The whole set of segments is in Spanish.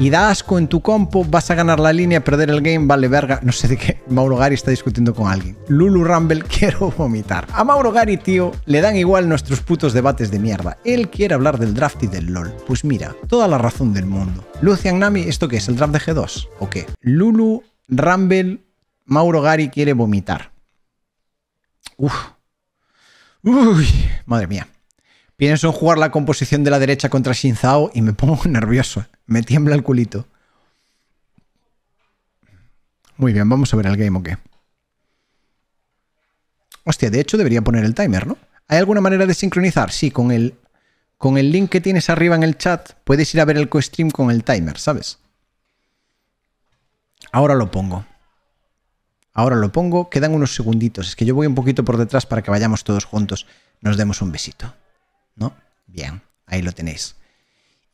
y da asco en tu compo, vas a ganar la línea, perder el game, vale verga, no sé de qué. Mauro Gari está discutiendo con alguien. Lulu Rumble, quiero vomitar. A Mauro Gari, tío, le dan igual nuestros putos debates de mierda. Él quiere hablar del draft y del LOL. Pues mira, toda la razón del mundo. Lucian Nami, ¿esto qué es? ¿El draft de G2? ¿O qué? Lulu Rumble, Mauro Gari quiere vomitar. Uf. Uy, madre mía. Pienso en jugar la composición de la derecha contra Shinzao y me pongo nervioso. ¿eh? Me tiembla el culito. Muy bien, vamos a ver el game o qué. Hostia, de hecho debería poner el timer, ¿no? ¿Hay alguna manera de sincronizar? Sí, con el, con el link que tienes arriba en el chat puedes ir a ver el co-stream con el timer, ¿sabes? Ahora lo pongo. Ahora lo pongo. Quedan unos segunditos. Es que yo voy un poquito por detrás para que vayamos todos juntos. Nos demos un besito. ¿no? Bien, ahí lo tenéis.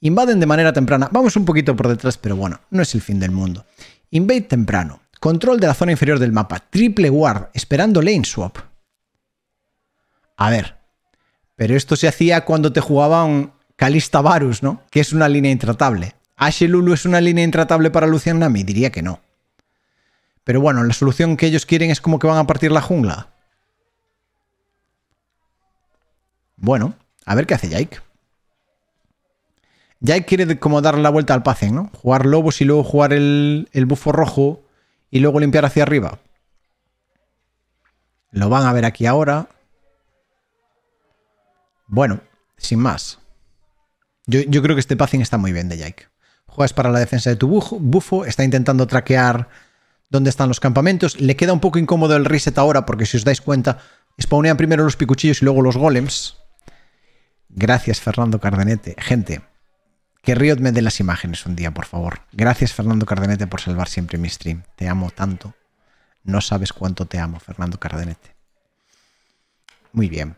Invaden de manera temprana. Vamos un poquito por detrás, pero bueno, no es el fin del mundo. Invade temprano. Control de la zona inferior del mapa. Triple guard, esperando lane swap. A ver, pero esto se hacía cuando te jugaban Calista Varus, ¿no? Que es una línea intratable. ¿Ashe Lulu es una línea intratable para Lucian Nami? Diría que no. Pero bueno, la solución que ellos quieren es como que van a partir la jungla. Bueno, a ver qué hace Jake. Jake quiere como dar la vuelta al pase, ¿no? Jugar lobos y luego jugar el, bufo rojo y luego limpiar hacia arriba. Lo van a ver aquí ahora. Bueno, sin más. Yo, creo que este Pacen está muy bien de Jake. Juegas para la defensa de tu bufo, está intentando traquear dónde están los campamentos. Le queda un poco incómodo el reset ahora porque si os dais cuenta, spawnean primero los picuchillos y luego los golems. Gracias, Fernando Cardenete. Gente, que Riot me dé las imágenes un día, por favor. Gracias, Fernando Cardenete, por salvar siempre mi stream. Te amo tanto. No sabes cuánto te amo, Fernando Cardenete. Muy bien.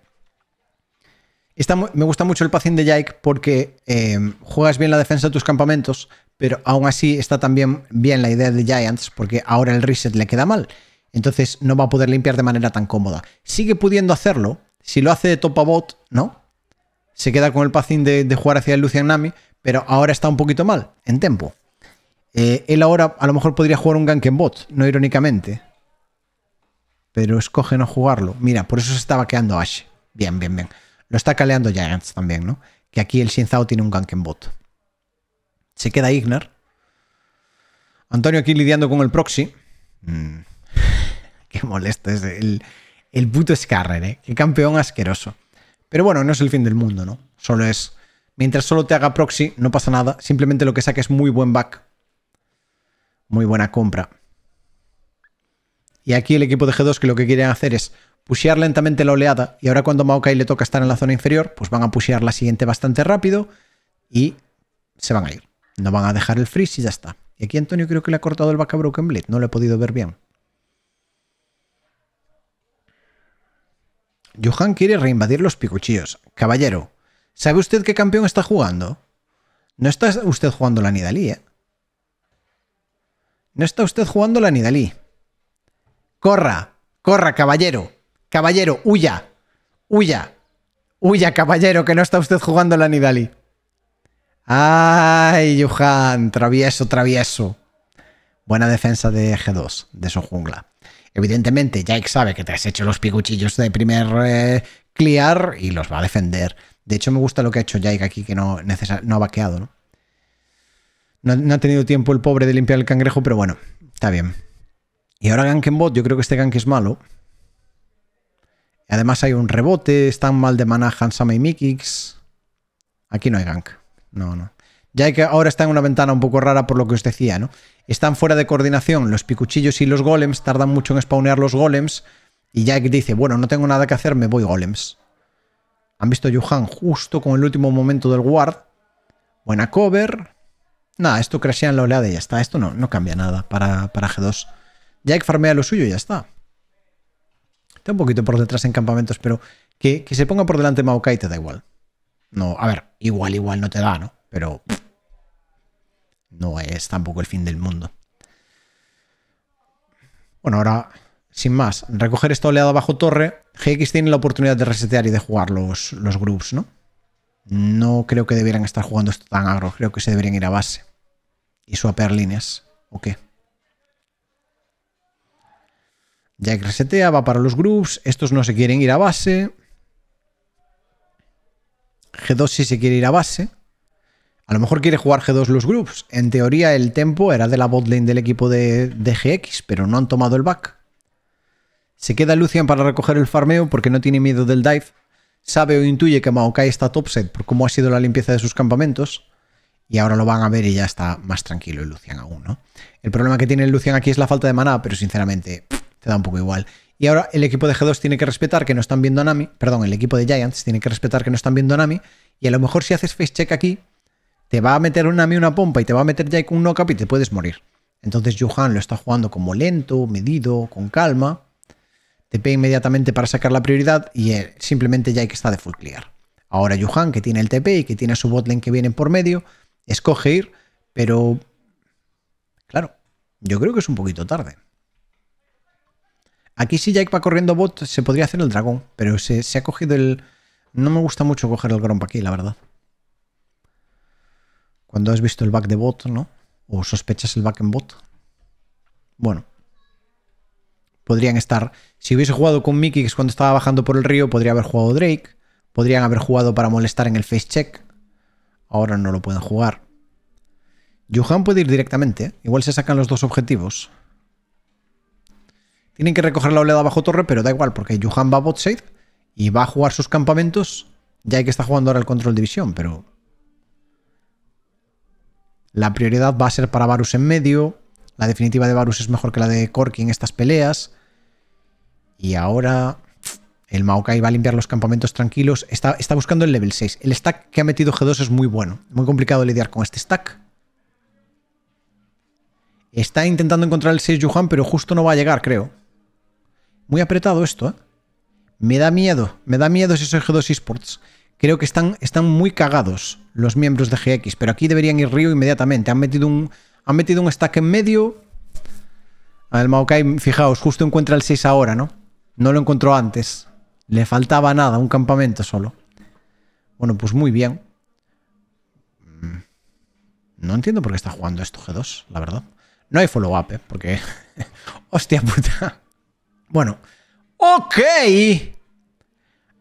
me gusta mucho el paciente de Jake porque em, juegas bien la defensa de tus campamentos, pero aún así está también bien la idea de Giants porque ahora el reset le queda mal. Entonces no va a poder limpiar de manera tan cómoda. Sigue pudiendo hacerlo. Si lo hace de top a bot, ¿no? se queda con el pacín de, jugar hacia el Lucian Nami, pero ahora está un poquito mal, en tempo. Eh, él ahora a lo mejor podría jugar un en Bot, no irónicamente. Pero escoge no jugarlo. Mira, por eso se estaba quedando Ashe. Bien, bien, bien. Lo está caleando Giants también, ¿no? Que aquí el Shinzao tiene un en Bot. Se queda Ignar. Antonio aquí lidiando con el proxy. Mm. Qué molesto es el, el puto Skarren, ¿eh? Qué campeón asqueroso. Pero bueno, no es el fin del mundo, ¿no? Solo es... Mientras solo te haga proxy, no pasa nada. Simplemente lo que saque es muy buen back. Muy buena compra. Y aquí el equipo de G2 que lo que quieren hacer es pushear lentamente la oleada y ahora cuando Maokai le toca estar en la zona inferior, pues van a pushear la siguiente bastante rápido y se van a ir. No van a dejar el freeze y ya está. Y aquí Antonio creo que le ha cortado el back a Broken Blade, no lo he podido ver bien. Johan quiere reinvadir los picuchillos. Caballero, ¿sabe usted qué campeón está jugando? No está usted jugando la Nidalí, ¿eh? No está usted jugando la Nidalí. Corra, corra, caballero. Caballero, huya. Huya. Huya, caballero, que no está usted jugando la Nidalí. Ay, Johan, travieso, travieso. Buena defensa de G2, de su jungla. Evidentemente, Jake sabe que te has hecho los picuchillos de primer eh, clear y los va a defender. De hecho, me gusta lo que ha hecho Jake aquí, que no, no ha vaqueado, ¿no? ¿no? ha tenido tiempo el pobre de limpiar el cangrejo, pero bueno, está bien. Y ahora gank en bot, yo creo que este gank es malo. Además hay un rebote, están mal de mana Hansama y Mikix. Aquí no hay gank. No, no ya que ahora está en una ventana un poco rara por lo que os decía, ¿no? Están fuera de coordinación los picuchillos y los golems, tardan mucho en spawnear los golems, y Jack dice, bueno, no tengo nada que hacer, me voy golems. Han visto a Johan justo con el último momento del guard. Buena cover. Nada, esto crecía en la oleada y ya está. Esto no, no cambia nada para, para G2. Jack farmea lo suyo y ya está. Está un poquito por detrás en campamentos, pero que, se ponga por delante Maokai te da igual. No, a ver, igual, igual no te da, ¿no? Pero no es tampoco el fin del mundo. Bueno, ahora, sin más, recoger esta oleada bajo torre, GX tiene la oportunidad de resetear y de jugar los, los groups, ¿no? No creo que debieran estar jugando esto tan agro, creo que se deberían ir a base y swapear líneas, ¿o qué? Jack resetea, va para los groups, estos no se quieren ir a base. G2 sí se quiere ir a base. A lo mejor quiere jugar G2 los groups. En teoría el tempo era de la botlane del equipo de, GX, pero no han tomado el back. Se queda Lucian para recoger el farmeo porque no tiene miedo del dive. Sabe o intuye que Maokai está topset por cómo ha sido la limpieza de sus campamentos. Y ahora lo van a ver y ya está más tranquilo el Lucian aún, ¿no? El problema que tiene Lucian aquí es la falta de maná, pero sinceramente te da un poco igual. Y ahora el equipo de G2 tiene que respetar que no están viendo a Nami. Perdón, el equipo de Giants tiene que respetar que no están viendo a Nami. Y a lo mejor si haces face check aquí, te va a meter una mí una pompa y te va a meter ya un knock y te puedes morir. Entonces Yuhan lo está jugando como lento, medido, con calma. TP inmediatamente para sacar la prioridad y eh, simplemente que está de full clear. Ahora Yuhan que tiene el TP y que tiene a su botlane que viene por medio, escoge ir, pero... Claro, yo creo que es un poquito tarde. Aquí si Jake va corriendo bot, se podría hacer el dragón, pero se, se ha cogido el... No me gusta mucho coger el gromp aquí, la verdad. Cuando has visto el back de bot, ¿no? O sospechas el back en bot. Bueno. Podrían estar. Si hubiese jugado con Miki, que es cuando estaba bajando por el río, podría haber jugado Drake. Podrían haber jugado para molestar en el face check. Ahora no lo pueden jugar. Johan puede ir directamente. ¿eh? Igual se sacan los dos objetivos. Tienen que recoger la oleada bajo torre, pero da igual, porque Johan va a bot safe y va a jugar sus campamentos. Ya hay que está jugando ahora el control división, pero la prioridad va a ser para Varus en medio. La definitiva de Varus es mejor que la de Corki en estas peleas. Y ahora el Maokai va a limpiar los campamentos tranquilos. Está, está buscando el level 6. El stack que ha metido G2 es muy bueno. Muy complicado lidiar con este stack. Está intentando encontrar el 6 Yuhan, pero justo no va a llegar, creo. Muy apretado esto, ¿eh? Me da miedo. Me da miedo si soy G2 Esports creo que están, están muy cagados los miembros de GX, pero aquí deberían ir río inmediatamente. Han metido un, han metido un stack en medio. El Maokai, fijaos, justo encuentra el 6 ahora, ¿no? No lo encontró antes. Le faltaba nada, un campamento solo. Bueno, pues muy bien. Mm, no entiendo por qué está jugando esto G2, la verdad. No hay follow-up, ¿eh? Porque... Hostia puta. Bueno. ¡Ok!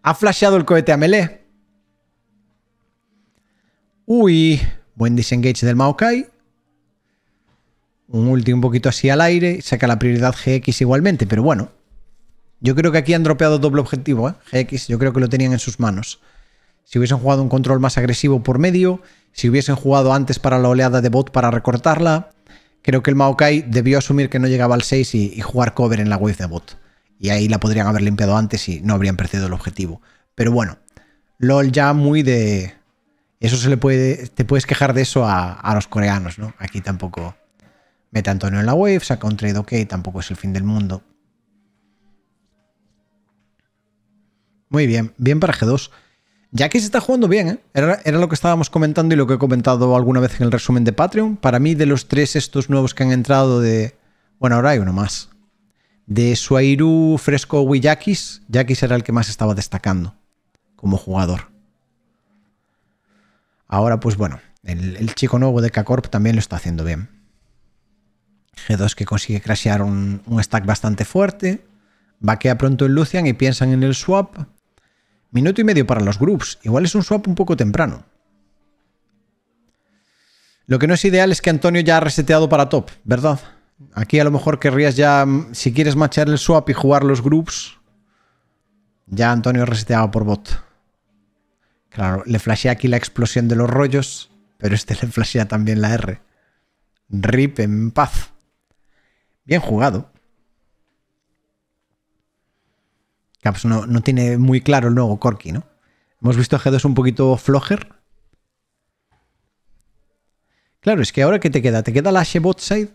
Ha flasheado el cohete a melee. Uy, buen disengage del Maokai. Un ulti un poquito así al aire. Saca la prioridad GX igualmente, pero bueno. Yo creo que aquí han dropeado doble objetivo, ¿eh? GX, yo creo que lo tenían en sus manos. Si hubiesen jugado un control más agresivo por medio, si hubiesen jugado antes para la oleada de bot para recortarla, creo que el Maokai debió asumir que no llegaba al 6 y jugar cover en la wave de bot. Y ahí la podrían haber limpiado antes y no habrían perdido el objetivo. Pero bueno, LOL ya muy de, eso se le puede, te puedes quejar de eso a, los coreanos, ¿no? Aquí tampoco mete a Antonio en la wave, saca un trade ok, tampoco es el fin del mundo. Muy bien, bien para G2. Ya que se está jugando bien, ¿eh? era, lo que estábamos comentando y lo que he comentado alguna vez en el resumen de Patreon. Para mí, de los tres estos nuevos que han entrado de... Bueno, ahora hay uno más. De Suairu, Fresco y Yakis, Yakis era el que más estaba destacando como jugador. Ahora, pues bueno, el, chico nuevo de K-Corp también lo está haciendo bien. G2 que consigue crashear un, stack bastante fuerte. Vaquea pronto el Lucian y piensan en el swap. Minuto y medio para los groups. Igual es un swap un poco temprano. Lo que no es ideal es que Antonio ya ha reseteado para top, ¿verdad? Aquí a lo mejor querrías ya, mm, si quieres machar el swap y jugar los groups, ya Antonio reseteado por bot. Claro, le flashea aquí la explosión de los rollos, pero este le flashea también la R. Rip en paz. Bien jugado. Caps no, no tiene muy claro el nuevo Corky, ¿no? Hemos visto a G2 un poquito flojer. Claro, es que ahora ¿qué te queda? Te queda la Ashe botside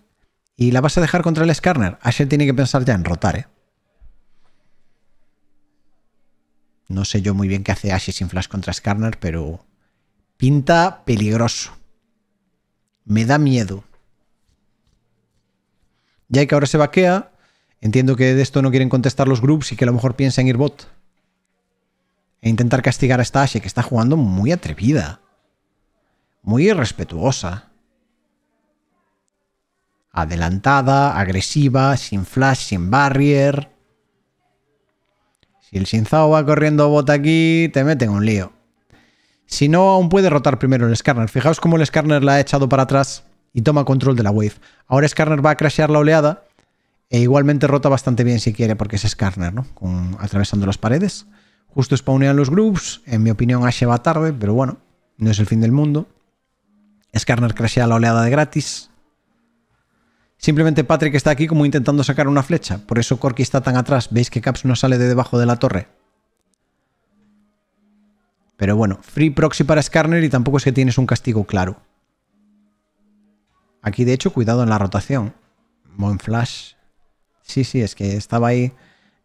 y la vas a dejar contra el Skarner. Ashe tiene que pensar ya en rotar, ¿eh? No sé yo muy bien qué hace Ashe sin Flash contra Skarner, pero pinta peligroso. Me da miedo. Ya que ahora se vaquea, entiendo que de esto no quieren contestar los groups y que a lo mejor en ir bot. E intentar castigar a esta Ashe, que está jugando muy atrevida. Muy irrespetuosa. Adelantada, agresiva, sin flash, sin barrier. Y el Shinzao va corriendo bota aquí, te meten un lío. Si no, aún puede rotar primero el Skarner. Fijaos cómo el Skarner la ha echado para atrás y toma control de la wave. Ahora Skarner va a crashear la oleada e igualmente rota bastante bien si quiere porque es Skarner, ¿no? atravesando las paredes. Justo spawnean los groups. En mi opinión, Ashe va tarde, pero bueno, no es el fin del mundo. Skarner crashea la oleada de gratis. Simplemente Patrick está aquí como intentando sacar una flecha. Por eso Corky está tan atrás. ¿Veis que Caps no sale de debajo de la torre? Pero bueno, free proxy para Skarner y tampoco es que tienes un castigo claro. Aquí de hecho, cuidado en la rotación. Buen flash. Sí, sí, es que estaba ahí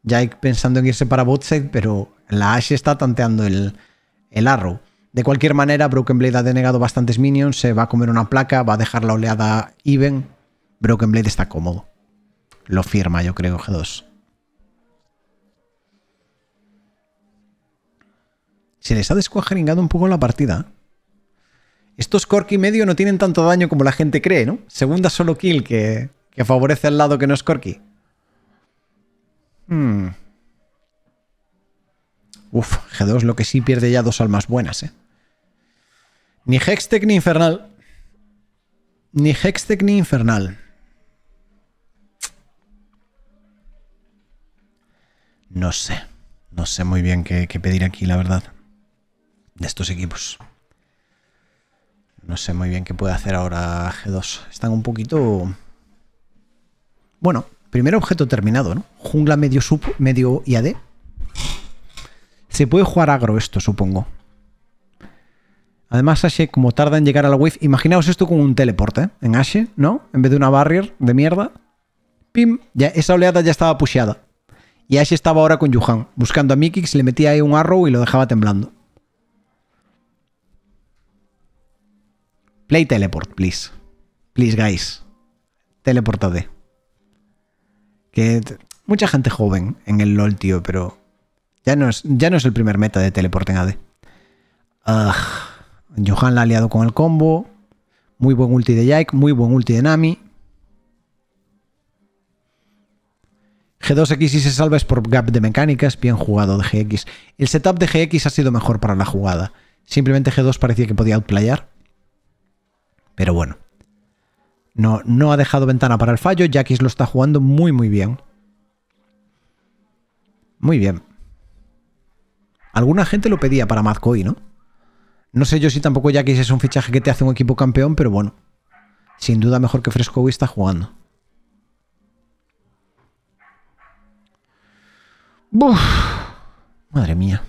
Jake pensando en irse para Botsey, pero la Ashe está tanteando el, el arrow. De cualquier manera, Broken Blade ha denegado bastantes minions, se va a comer una placa, va a dejar la oleada even, Broken Blade está cómodo. Lo firma, yo creo, G2. Se les ha descuajeringado un poco la partida. Estos Corki medio no tienen tanto daño como la gente cree, ¿no? Segunda solo kill que, favorece al lado que no es corky. Hmm. Uf, G2 lo que sí pierde ya dos almas buenas, ¿eh? Ni Hextech ni Infernal. Ni Hextech ni Infernal. No sé. No sé muy bien qué, pedir aquí, la verdad. De estos equipos. No sé muy bien qué puede hacer ahora G2. Están un poquito... Bueno, primer objeto terminado, ¿no? Jungla medio sub, medio IAD. Se puede jugar agro esto, supongo. Además, Ashe, como tarda en llegar a la wave, imaginaos esto como un teleporte, ¿eh? En Ashe, ¿no? En vez de una barrier de mierda. Pim, ya, esa oleada ya estaba pusheada. Y Ash estaba ahora con Yuhan, buscando a Mikix, le metía ahí un arrow y lo dejaba temblando. Play teleport, please. Please, guys. Teleportate. Que mucha gente joven en el LOL, tío, pero ya no es, ya no es el primer meta de teleport en AD. Johan la ha liado con el combo. Muy buen ulti de Jake, muy buen ulti de Nami. G2X y se salva es por gap de mecánicas, bien jugado de GX. El setup de GX ha sido mejor para la jugada. Simplemente G2 parecía que podía outplayar. Pero bueno. No, no ha dejado ventana para el fallo. Jackis lo está jugando muy, muy bien. Muy bien. Alguna gente lo pedía para Madcoy, ¿no? No sé yo si tampoco Jackis es un fichaje que te hace un equipo campeón, pero bueno. Sin duda mejor que Fresco está jugando. madre mía.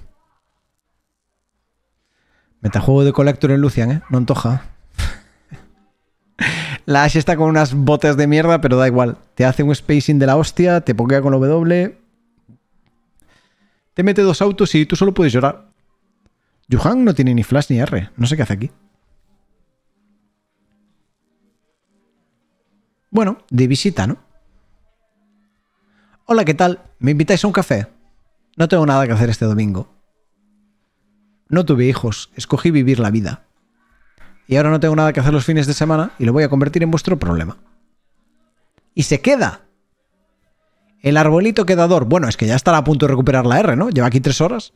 Metajuego de Collector en Lucian, ¿eh? No antoja. la Ash está con unas botas de mierda, pero da igual. Te hace un spacing de la hostia, te pokea con W. Te mete dos autos y tú solo puedes llorar. Yuhan no tiene ni flash ni R. No sé qué hace aquí. Bueno, de visita, ¿no? Hola, ¿qué tal? ¿Me invitáis a un café? No tengo nada que hacer este domingo. No tuve hijos, escogí vivir la vida. Y ahora no tengo nada que hacer los fines de semana y lo voy a convertir en vuestro problema. Y se queda. El arbolito quedador. Bueno, es que ya estará a punto de recuperar la R, ¿no? Lleva aquí tres horas.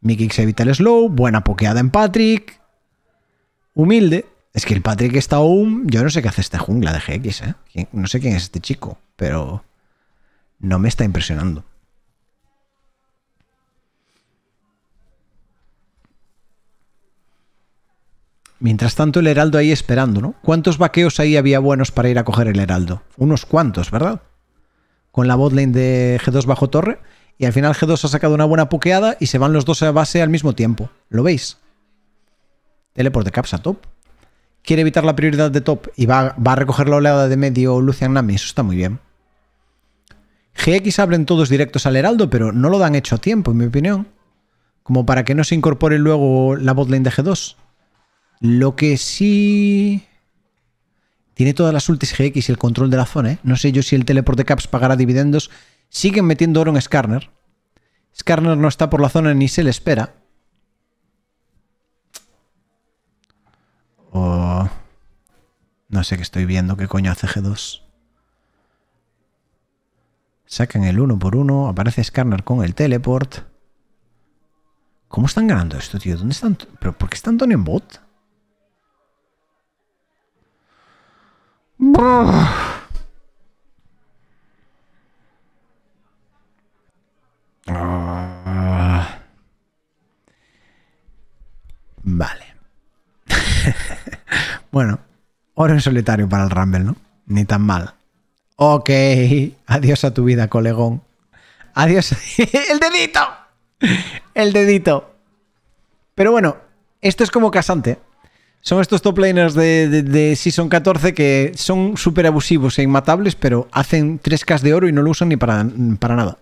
Mickey se evita el slow. Buena pokeada en Patrick. Humilde. Es que el Patrick está aún... Yo no sé qué hace esta jungla de GX, ¿eh? No sé quién es este chico, pero no me está impresionando. Mientras tanto, el heraldo ahí esperando, ¿no? ¿Cuántos vaqueos ahí había buenos para ir a coger el heraldo? Unos cuantos, ¿verdad? Con la botlane de G2 bajo torre. Y al final G2 ha sacado una buena puqueada y se van los dos a base al mismo tiempo. ¿Lo veis? Teleport de Caps a top. Quiere evitar la prioridad de top y va, va a recoger la oleada de medio Lucian Nami. Eso está muy bien. GX abren todos directos al Heraldo, pero no lo dan hecho a tiempo, en mi opinión. Como para que no se incorpore luego la botlane de G2. Lo que sí... Tiene todas las ultis GX y el control de la zona, ¿eh? No sé yo si el teleport de Caps pagará dividendos. Siguen metiendo oro en Skarner. Skarner no está por la zona ni se le espera. Oh, no sé qué estoy viendo. ¿Qué coño hace G2? Sacan el uno por uno. Aparece Skarner con el teleport. ¿Cómo están ganando esto, tío? ¿Dónde están? ¿Pero por qué están Antonio en bot? Vale. bueno, oro en solitario para el Rumble, ¿no? Ni tan mal. Ok, adiós a tu vida, colegón. Adiós. ¡El dedito! El dedito. Pero bueno, esto es como casante. Son estos top laners de, de, Season 14 que son súper abusivos e inmatables, pero hacen 3K de oro y no lo usan ni para, para nada.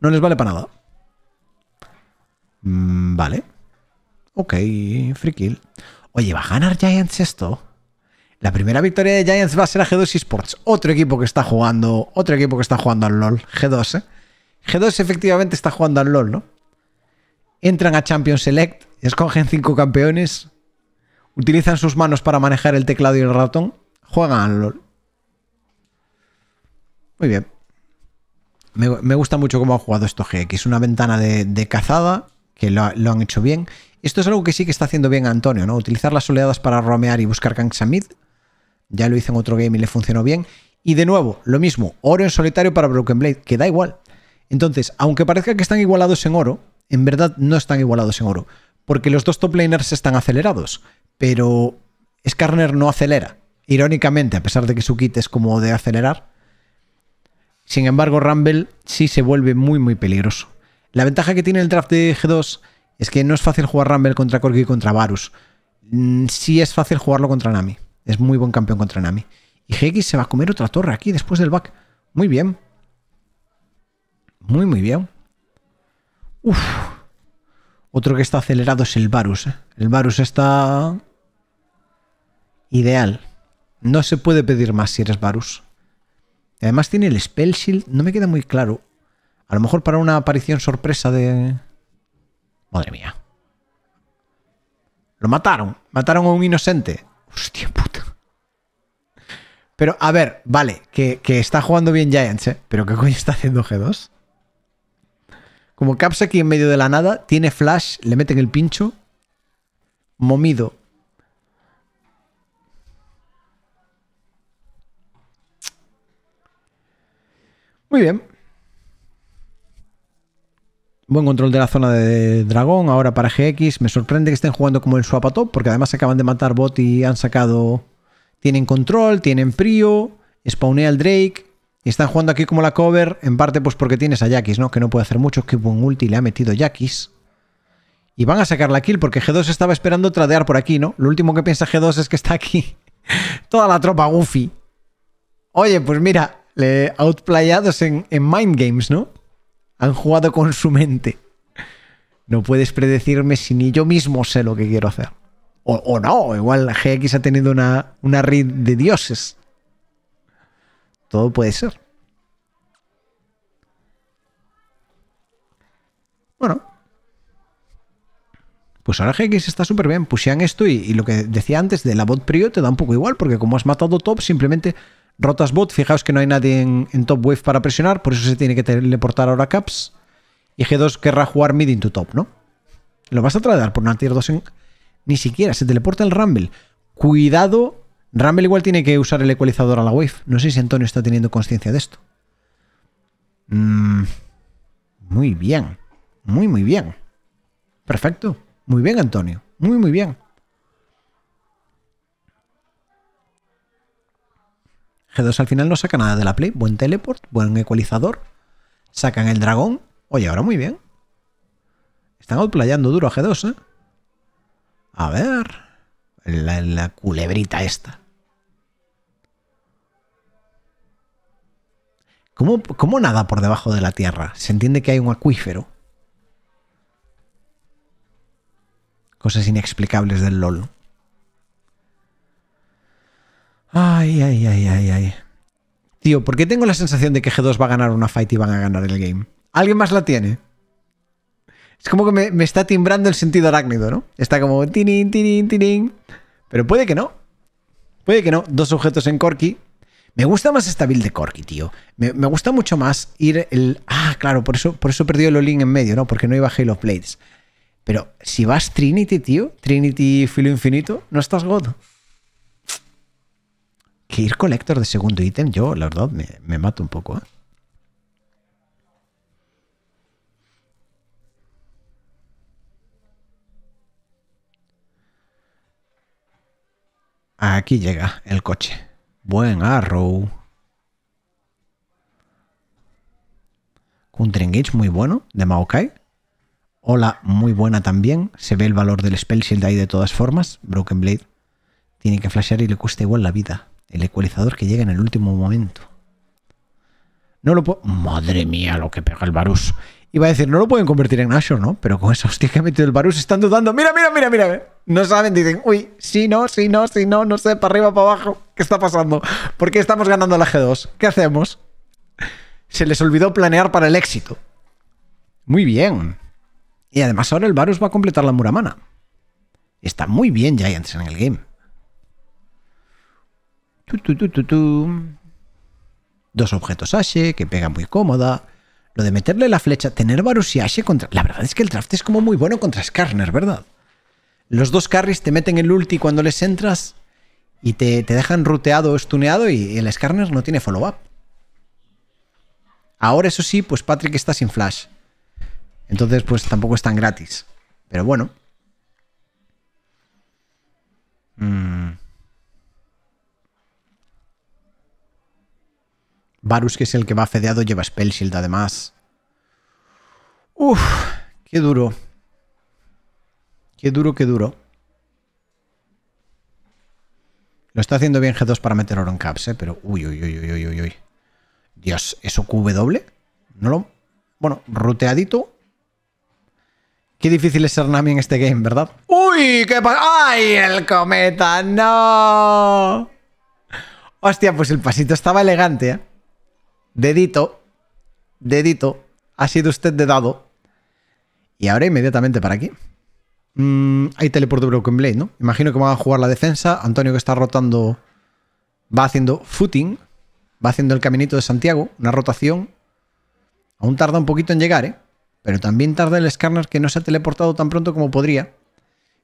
No les vale para nada. Mm, vale. Ok, free kill. Oye, ¿va a ganar Giants esto? La primera victoria de Giants va a ser a G2 Esports, otro equipo que está jugando, otro equipo que está jugando al LoL, G2, ¿eh? G2 efectivamente está jugando al LoL, ¿no? Entran a Champions Select, escogen cinco campeones, utilizan sus manos para manejar el teclado y el ratón, juegan al LoL. Muy bien. Me, gusta mucho cómo han jugado esto GX. Una ventana de, cazada que lo, han hecho bien. Esto es algo que sí que está haciendo bien Antonio, ¿no? Utilizar las oleadas para romear y buscar a ya lo hice en otro game y le funcionó bien. Y de nuevo, lo mismo, oro en solitario para Broken Blade, que da igual. Entonces, aunque parezca que están igualados en oro, en verdad no están igualados en oro. Porque los dos top laners están acelerados. Pero Skarner no acelera. Irónicamente, a pesar de que su kit es como de acelerar. Sin embargo, Rumble sí se vuelve muy, muy peligroso. La ventaja que tiene el draft de G2 es que no es fácil jugar Rumble contra Corki y contra Varus. Mm, sí es fácil jugarlo contra Nami. Es muy buen campeón contra Nami. Y GX se va a comer otra torre aquí después del back. Muy bien. Muy, muy bien. Uf. Otro que está acelerado es el Varus. ¿eh? El Varus está... Ideal. No se puede pedir más si eres Varus. Además tiene el Spell Shield. No me queda muy claro. A lo mejor para una aparición sorpresa de... Madre mía. Lo mataron. Mataron a un inocente. Hostia, pero, a ver, vale, que, está jugando bien Giants, ¿eh? Pero ¿qué coño está haciendo G2? Como Caps aquí en medio de la nada, tiene flash, le meten el pincho. Momido. Muy bien. Buen control de la zona de dragón, ahora para GX. Me sorprende que estén jugando como el swap a porque además acaban de matar bot y han sacado tienen control, tienen prio, spawnea el Drake. Y están jugando aquí como la cover, en parte pues porque tienes a Jackis, ¿no? Que no puede hacer mucho, que buen ulti le ha metido Jackis. Y van a sacar la kill porque G2 estaba esperando tradear por aquí, ¿no? Lo último que piensa G2 es que está aquí toda la tropa Goofy. Oye, pues mira, le outplayados en, en Mind Games, ¿no? Han jugado con su mente. No puedes predecirme si ni yo mismo sé lo que quiero hacer. O, no, igual GX ha tenido una, una red de dioses. Todo puede ser. Bueno. Pues ahora GX está súper bien. Pusían esto y, lo que decía antes de la bot prio te da un poco igual, porque como has matado top, simplemente rotas bot. Fijaos que no hay nadie en, top wave para presionar, por eso se tiene que teleportar ahora caps. Y G2 querrá jugar mid into top, ¿no? Lo vas a tratar por una tier 2 en ni siquiera, se teleporta el Rumble. Cuidado, Rumble igual tiene que usar el ecualizador a la wave. No sé si Antonio está teniendo conciencia de esto. Mm, muy bien, muy, muy bien. Perfecto, muy bien, Antonio, muy, muy bien. G2 al final no saca nada de la play. Buen teleport, buen ecualizador. Sacan el dragón. Oye, ahora muy bien. Están outplayando duro a G2, ¿eh? A ver. La, culebrita esta. ¿Cómo, ¿Cómo nada por debajo de la tierra? Se entiende que hay un acuífero. Cosas inexplicables del LOL. Ay, ay, ay, ay, ay. Tío, ¿por qué tengo la sensación de que G2 va a ganar una fight y van a ganar el game? ¿Alguien más la tiene? Es como que me, está timbrando el sentido arácnido, ¿no? Está como tinin, tinin, Pero puede que no. Puede que no. Dos objetos en Corky. Me gusta más esta build de Corky, tío. Me, gusta mucho más ir el. Ah, claro, por eso, por eso perdió el Olin en medio, ¿no? Porque no iba Halo Blades. Pero si vas Trinity, tío, Trinity filo infinito, no estás God. Que ir Collector de segundo ítem, yo, la verdad, me, me mato un poco, ¿eh? Aquí llega el coche. Buen Arrow. un Engage muy bueno, de Maokai. Hola, muy buena también. Se ve el valor del Spell Shield ahí de todas formas. Broken Blade tiene que flashear y le cuesta igual la vida. El ecualizador que llega en el último momento. No lo puedo... Madre mía, lo que pega el Varus. Iba a decir, no lo pueden convertir en Nashor, ¿no? Pero con esa hostia que ha metido el Barus están dudando. Mira, mira, mira, mira. No saben, dicen, uy, sí, no, sí, no, sí, no, no sé, para arriba, para abajo. ¿Qué está pasando? ¿Por qué estamos ganando la G2? ¿Qué hacemos? Se les olvidó planear para el éxito. Muy bien. Y además ahora el Varus va a completar la Muramana. Está muy bien Giants en el game. Dos objetos Ashe, que pega muy cómoda. Lo de meterle la flecha, tener Varus y Ashe contra... La verdad es que el draft es como muy bueno contra Skarner, ¿verdad? Los dos carries te meten el ulti cuando les entras y te, te dejan ruteado o y el Skarner no tiene follow-up. Ahora, eso sí, pues Patrick está sin flash. Entonces, pues tampoco es tan gratis. Pero bueno. Mmm... Varus, que es el que va fedeado, lleva Spell Shield además. Uf, qué duro. Qué duro, qué duro. Lo está haciendo bien G2 para meter oro en caps, ¿eh? pero... Uy, uy, uy, uy, uy, uy. Dios, ¿eso QW? No lo... Bueno, ruteadito. Qué difícil es ser Nami en este game, ¿verdad? ¡Uy! ¿Qué pasa? ¡Ay, el cometa! ¡No! Hostia, pues el pasito estaba elegante, ¿eh? dedito, dedito, ha sido usted de dado Y ahora inmediatamente para aquí. mmm, hay teleport de Broken Blade, ¿no? Imagino que va a jugar la defensa. Antonio que está rotando, va haciendo footing, va haciendo el caminito de Santiago, una rotación. Aún tarda un poquito en llegar, ¿eh? Pero también tarda el Skarner que no se ha teleportado tan pronto como podría.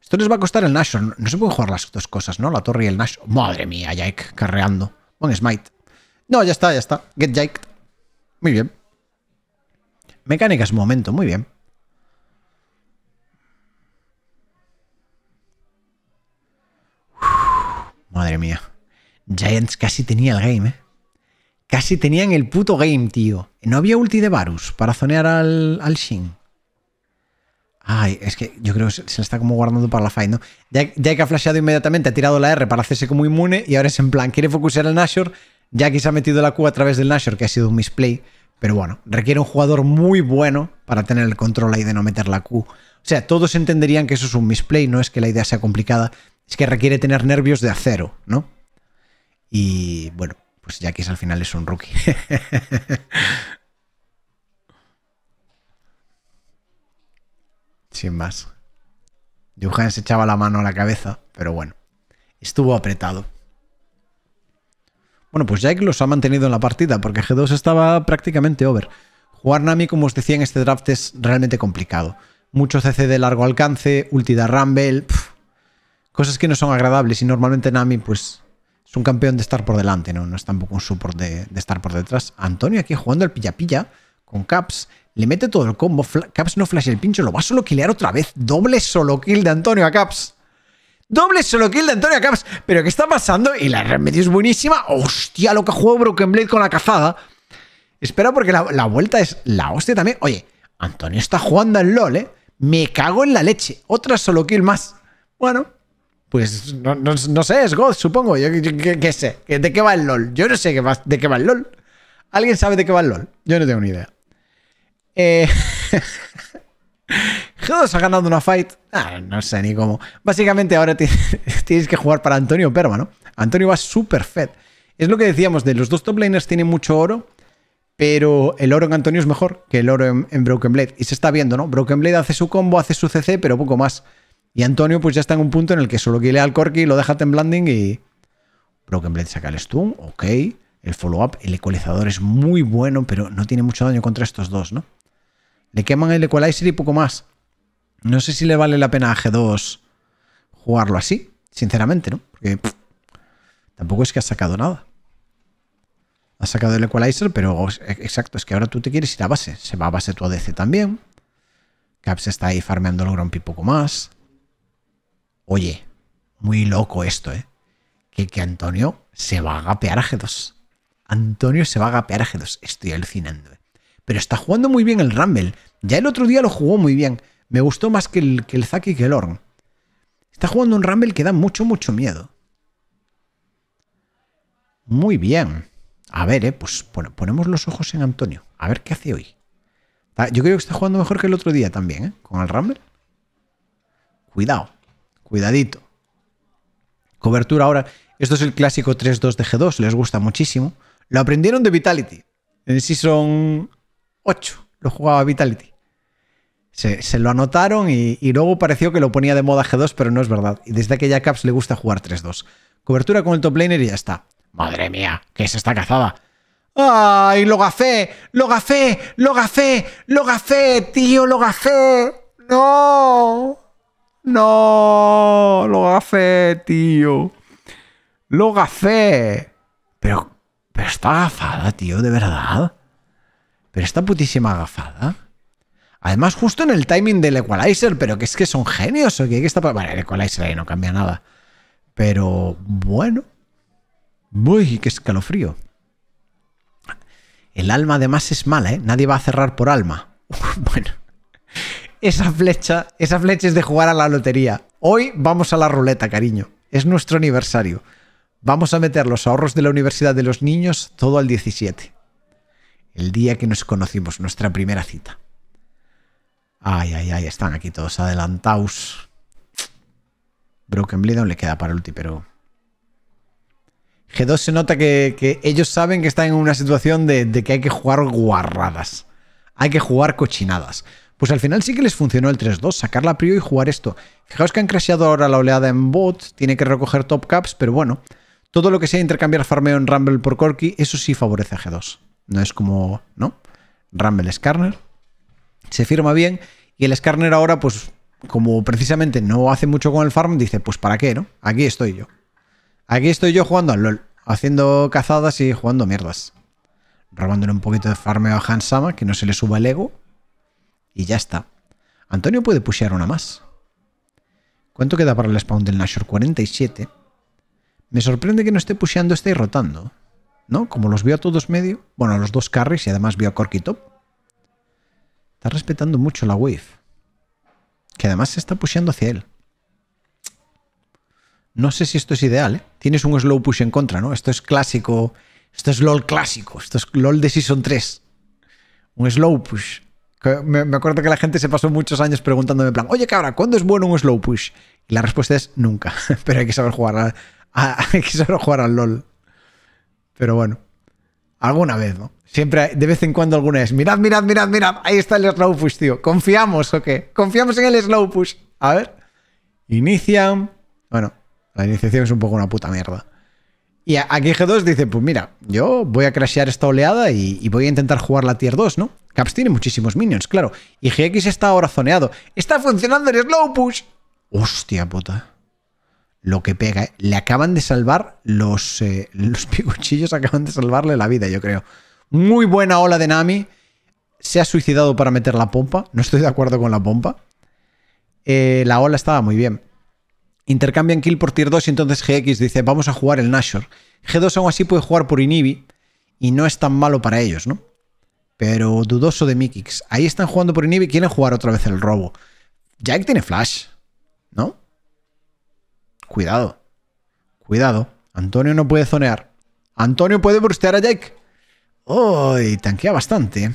Esto les va a costar el Nashor. No se pueden jugar las dos cosas, ¿no? La torre y el Nash. Madre mía, Jack carreando. Buen smite. No, ya está, ya está. Get Jiked. Muy bien. Mecánicas, momento, muy bien. madre mía. Giants casi tenía el game, ¿eh? Casi tenían el puto game, tío. No había ulti de Varus para zonear al, al Shin. Ay, es que yo creo que se, la está como guardando para la fight, ¿no? Ya, que ha flasheado inmediatamente, ha tirado la R para hacerse como inmune y ahora es en plan, quiere focusar al Nashor, Jackie se ha metido la Q a través del Nashor, que ha sido un misplay. Pero bueno, requiere un jugador muy bueno para tener el control ahí de no meter la Q. O sea, todos entenderían que eso es un misplay, no es que la idea sea complicada, es que requiere tener nervios de acero, ¿no? Y bueno, pues es al final es un rookie. Sin más. Johan se echaba la mano a la cabeza, pero bueno, estuvo apretado. Bueno, pues Jake los ha mantenido en la partida porque G2 estaba prácticamente over. Jugar Nami, como os decía en este draft, es realmente complicado. Mucho CC de largo alcance, ulti de Rumble, cosas que no son agradables y normalmente Nami pues es un campeón de estar por delante, no, no es tampoco un support de, estar por detrás. Antonio aquí jugando el pilla-pilla con Caps, le mete todo el combo, Caps no flash el pincho, lo va a solo otra vez, doble solo kill de Antonio a Caps. Doble solo kill de Antonio Camps. Pero ¿qué está pasando? Y la remedio es buenísima. Hostia, lo que juego Broken Blade con la cazada. Espera porque la, vuelta es la hostia también. Oye, Antonio está jugando al LOL, ¿eh? Me cago en la leche. Otra solo kill más. Bueno, pues no, sé, es God, supongo. Yo, qué, sé. ¿De qué va el LOL? Yo no sé qué de qué va el LOL. ¿Alguien sabe de qué va el LOL? Yo no tengo ni idea. Eh... g ha ganado una fight. Ah, no sé ni cómo. Básicamente ahora tienes que jugar para Antonio pero ¿no? Antonio va súper fed. Es lo que decíamos de los dos top laners tienen mucho oro, pero el oro en Antonio es mejor que el oro en, Broken Blade. Y se está viendo, ¿no? Broken Blade hace su combo, hace su CC, pero poco más. Y Antonio pues ya está en un punto en el que solo quiere al Corky, lo deja temblanding y... Broken Blade saca el stun, ok. El follow-up, el ecualizador es muy bueno, pero no tiene mucho daño contra estos dos, ¿no? Le queman el Equalizer y poco más. No sé si le vale la pena a G2 jugarlo así, sinceramente, ¿no? Porque tampoco es que ha sacado nada. Ha sacado el Equalizer, pero e-, exacto, es que ahora tú te quieres ir a base. Se va a base tu ADC también. Caps está ahí farmeando el Grumpy poco más. Oye, muy loco esto, ¿eh? Que, que Antonio se va a gapear a G2. Antonio se va a gapear a G2. Estoy alucinando, ¿eh? pero está jugando muy bien el Rumble. Ya el otro día lo jugó muy bien. Me gustó más que el, que el Zaki que el Orn. Está jugando un Rumble que da mucho, mucho miedo. Muy bien. A ver, eh, pues ponemos los ojos en Antonio. A ver qué hace hoy. Ah, yo creo que está jugando mejor que el otro día también, ¿eh? Con el Rumble. Cuidado. Cuidadito. Cobertura ahora. Esto es el clásico 3-2 de G2. Les gusta muchísimo. Lo aprendieron de Vitality. En Season 8 lo jugaba Vitality. Se, lo anotaron y, luego pareció que lo ponía de moda G2, pero no es verdad. Y desde aquella Caps le gusta jugar 3-2. Cobertura con el top laner y ya está. Madre mía, que es esta cazada. ¡Ay, lo gafé! ¡Lo gafé! ¡Lo gafé! ¡Lo gafé, tío! ¡Lo gafé! ¡No! ¡No! ¡Lo gafé, tío! ¡Lo gafé! Pero, pero está gafada, tío, de verdad. Pero está putísima gafada. Además, justo en el timing del Equalizer, pero que es que son genios. ¿o qué? está Vale, el Equalizer ahí no cambia nada. Pero bueno. Uy, qué escalofrío. El alma además es mala, ¿eh? Nadie va a cerrar por alma. bueno. Esa flecha, esa flecha es de jugar a la lotería. Hoy vamos a la ruleta, cariño. Es nuestro aniversario. Vamos a meter los ahorros de la universidad de los niños todo al 17 el día que nos conocimos, nuestra primera cita. Ay, ay, ay, están aquí todos adelantados. Broken Blade le queda para ulti, pero... G2 se nota que, ellos saben que están en una situación de, que hay que jugar guarradas. Hay que jugar cochinadas. Pues al final sí que les funcionó el 3-2, sacar la prio y jugar esto. Fijaos que han crasheado ahora la oleada en bot, tiene que recoger top caps, pero bueno, todo lo que sea intercambiar farmeo en Rumble por Corki, eso sí favorece a G2. No es como, ¿no? Rumble Scanner. Se firma bien y el Skarner ahora, pues, como precisamente no hace mucho con el farm, dice, pues, ¿para qué, no? Aquí estoy yo. Aquí estoy yo jugando al LOL, haciendo cazadas y jugando mierdas. Robándole un poquito de farm a sama que no se le suba el ego. Y ya está. Antonio puede pushear una más. ¿Cuánto queda para el spawn del Nashor? 47. Me sorprende que no esté pusheando Está rotando. ¿no? Como los vio a todos medio, bueno, a los dos carries y además vio a Corky Top. Está respetando mucho la wave. Que además se está pusheando hacia él. No sé si esto es ideal, ¿eh? Tienes un slow push en contra, ¿no? Esto es clásico. Esto es LOL clásico. Esto es LOL de Season 3. Un slow push. Me, acuerdo que la gente se pasó muchos años preguntándome en plan, oye cabra, ¿cuándo es bueno un slow push? Y la respuesta es nunca. Pero hay que saber jugar a, hay que saber jugar al LOL. Pero bueno, alguna vez, ¿no? Siempre, de vez en cuando alguna es, mirad, mirad, mirad, mirad, ahí está el slow push, tío. ¿Confiamos o qué? Confiamos en el slow push. A ver. Inician. Bueno, la iniciación es un poco una puta mierda. Y aquí G2 dice, pues mira, yo voy a crashear esta oleada y, y, voy a intentar jugar la tier 2, ¿no? Caps tiene muchísimos minions, claro. Y GX está ahora zoneado. Está funcionando el slow push. Hostia puta lo que pega. ¿eh? Le acaban de salvar los, eh, los piguchillos, acaban de salvarle la vida, yo creo. Muy buena ola de Nami. Se ha suicidado para meter la pompa. No estoy de acuerdo con la pompa. Eh, la ola estaba muy bien. Intercambian kill por tier 2 y entonces GX dice, vamos a jugar el Nashor. G2 aún así puede jugar por Inibi y no es tan malo para ellos, ¿no? Pero dudoso de Mikix. Ahí están jugando por Inibi, quieren jugar otra vez el robo. Jack tiene flash, ¿no? Cuidado. Cuidado. Antonio no puede zonear. Antonio puede burstear a Jake. Uy, tanquea bastante.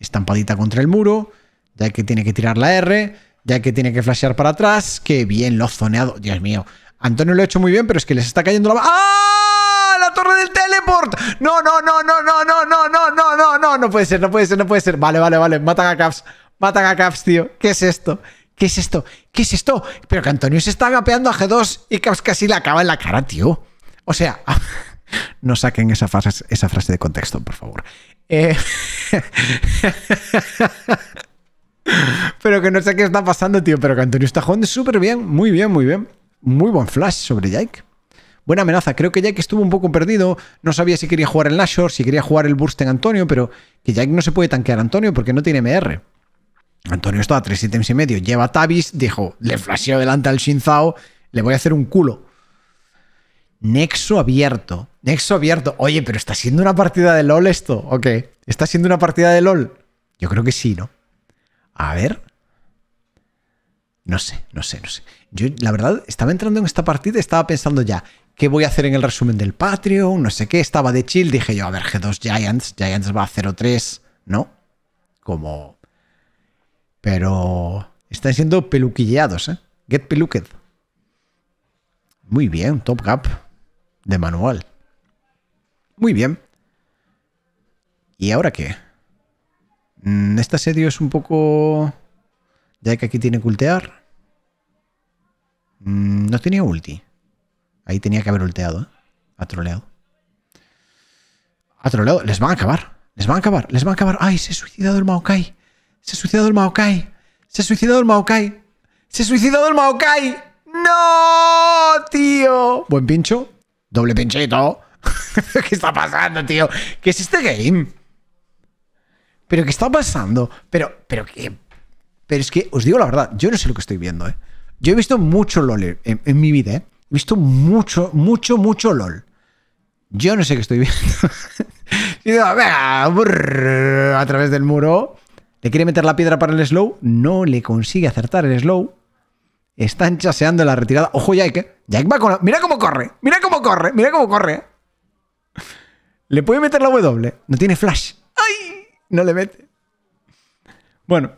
Estampadita contra el muro. Jake tiene que tirar la R. Jake tiene que flashear para atrás. ¡Qué bien! Lo ha zoneado. Dios mío. Antonio lo ha hecho muy bien, pero es que les está cayendo la... ¡Ah! ¡La torre del teleport! ¡No, no, no, no, no, no, no, no, no, no, no! No puede ser, no puede ser, no puede ser. Vale, vale, vale. Matan a Caps. Matan a Caps, tío. ¿Qué es esto? ¿Qué es esto? ¿Qué es esto? Pero que Antonio se está agapeando a G2 y casi le acaba en la cara, tío. O sea, no saquen esa frase, esa frase de contexto, por favor. Eh, pero que no sé qué está pasando, tío. Pero que Antonio está jugando súper bien. Muy bien, muy bien. Muy buen flash sobre Jake. Buena amenaza. Creo que Jake estuvo un poco perdido. No sabía si quería jugar el Nashor, si quería jugar el Burst en Antonio, pero que Jake no se puede tanquear Antonio porque no tiene MR. Antonio está a tres ítems y medio, lleva Tavis, dijo, le flasheo delante al Shinzao, le voy a hacer un culo. Nexo abierto, nexo abierto. Oye, pero está siendo una partida de LOL esto, ¿o qué? ¿Está siendo una partida de LOL? Yo creo que sí, ¿no? A ver. No sé, no sé, no sé. Yo, la verdad, estaba entrando en esta partida, estaba pensando ya, ¿qué voy a hacer en el resumen del Patreon? No sé qué, estaba de chill. Dije yo, a ver, G2 Giants, Giants va a 0-3, ¿no? Como pero están siendo peluquilleados, ¿eh? Get peluqued. Muy bien, Top Gap de manual. Muy bien. ¿Y ahora qué? Mm, este asedio es un poco... Ya que aquí tiene que ultear. Mm, no tenía ulti. Ahí tenía que haber ulteado. ¿eh? Ha troleado. Ha troleado. Les van a acabar. Les van a acabar. Les van a acabar. ¡Ay, se ha suicidado el Maokai! ¡Se ha suicidado el Maokai! ¡Se ha suicidado el Maokai! ¡Se ha suicidado el Maokai! ¡No, tío! Buen pincho. Doble pinchito. ¿Qué está pasando, tío? ¿Qué es este game? ¿Pero qué está pasando? Pero, pero qué... Pero es que, os digo la verdad, yo no sé lo que estoy viendo, ¿eh? Yo he visto mucho LOL en, mi vida, ¿eh? He visto mucho, mucho, mucho LOL. Yo no sé qué estoy viendo. y a través del muro. Le quiere meter la piedra para el slow, no le consigue acertar el slow. Están chaseando la retirada. Ojo, Jake. ¿eh? Jake va con Mira cómo corre. Mira cómo corre. Mira cómo corre. ¿eh? Le puede meter la W. No tiene flash. ¡Ay! No le mete. Bueno.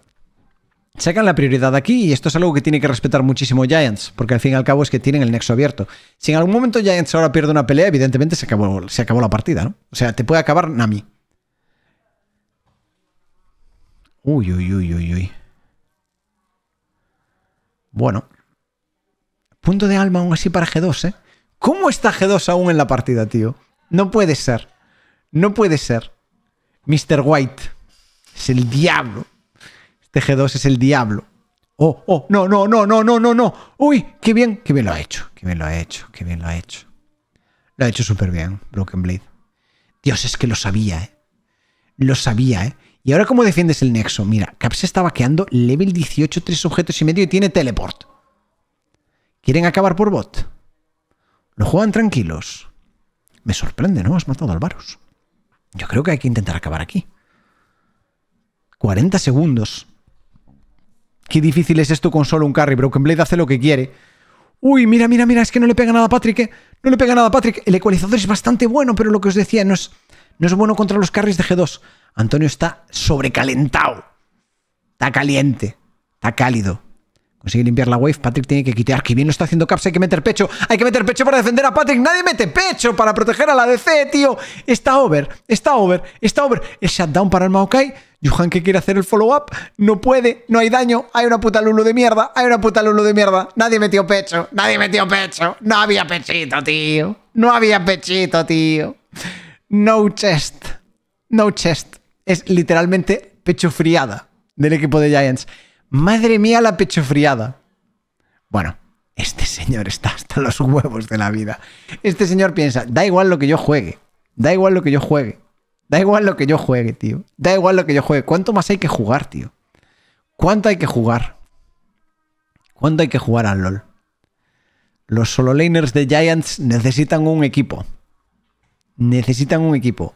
Sacan la prioridad aquí y esto es algo que tiene que respetar muchísimo Giants, porque al fin y al cabo es que tienen el nexo abierto. Si en algún momento Giants ahora pierde una pelea, evidentemente se acabó, se acabó la partida, ¿no? O sea, te puede acabar Nami. Uy, uy, uy, uy, uy. Bueno. Punto de alma aún así para G2, ¿eh? ¿Cómo está G2 aún en la partida, tío? No puede ser. No puede ser. Mr. White. Es el diablo. Este G2 es el diablo. Oh, oh, no, no, no, no, no, no, no. Uy, qué bien, qué bien lo ha hecho. Qué bien lo ha hecho, qué bien lo ha hecho. Lo ha hecho súper bien, Broken Blade. Dios, es que lo sabía, ¿eh? Lo sabía, ¿eh? ¿Y ahora cómo defiendes el nexo? Mira, Caps está vaqueando level 18, tres objetos y medio y tiene teleport. ¿Quieren acabar por bot? Lo juegan tranquilos. Me sorprende, ¿no? Has matado a Varus. Yo creo que hay que intentar acabar aquí. 40 segundos. Qué difícil es esto con solo un carry. Broken Blade hace lo que quiere. Uy, mira, mira, mira, es que no le pega nada a Patrick. ¿eh? No le pega nada a Patrick. El ecualizador es bastante bueno, pero lo que os decía, no es, no es bueno contra los carries de G2. Antonio está sobrecalentado. Está caliente. Está cálido. Consigue limpiar la wave. Patrick tiene que quitar. Que bien lo está haciendo Caps. Hay que meter pecho. Hay que meter pecho para defender a Patrick. Nadie mete pecho para proteger a la DC, tío. Está over. Está over. Está over. El shutdown para el Maokai. Johan que quiere hacer el follow-up. No puede. No hay daño. Hay una puta Lulu de mierda. Hay una puta Lulu de mierda. Nadie metió pecho. Nadie metió pecho. No había pechito, tío. No había pechito, tío. No chest. No chest es literalmente pechofriada del equipo de Giants. Madre mía, la pechofriada. Bueno, este señor está hasta los huevos de la vida. Este señor piensa, da igual lo que yo juegue, da igual lo que yo juegue, da igual lo que yo juegue, tío, da igual lo que yo juegue. ¿Cuánto más hay que jugar, tío? ¿Cuánto hay que jugar? ¿Cuánto hay que jugar al LOL? Los solo laners de Giants necesitan un equipo. Necesitan un equipo.